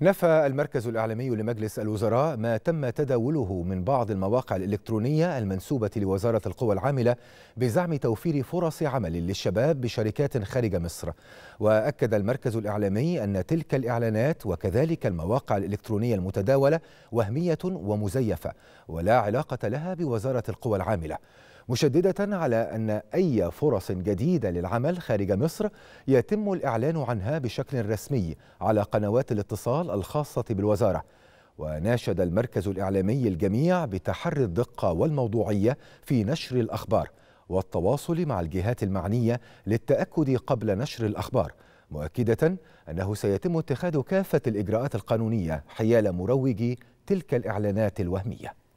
نفى المركز الإعلامي لمجلس الوزراء ما تم تداوله من بعض المواقع الإلكترونية المنسوبة لوزارة القوى العاملة بزعم توفير فرص عمل للشباب بشركات خارج مصر وأكد المركز الإعلامي أن تلك الإعلانات وكذلك المواقع الإلكترونية المتداولة وهمية ومزيفة ولا علاقة لها بوزارة القوى العاملة مشددة على أن أي فرص جديدة للعمل خارج مصر يتم الإعلان عنها بشكل رسمي على قنوات الاتصال الخاصة بالوزارة وناشد المركز الإعلامي الجميع بتحري الدقة والموضوعية في نشر الأخبار والتواصل مع الجهات المعنية للتأكد قبل نشر الأخبار مؤكدة أنه سيتم اتخاذ كافة الإجراءات القانونية حيال مروجي تلك الإعلانات الوهمية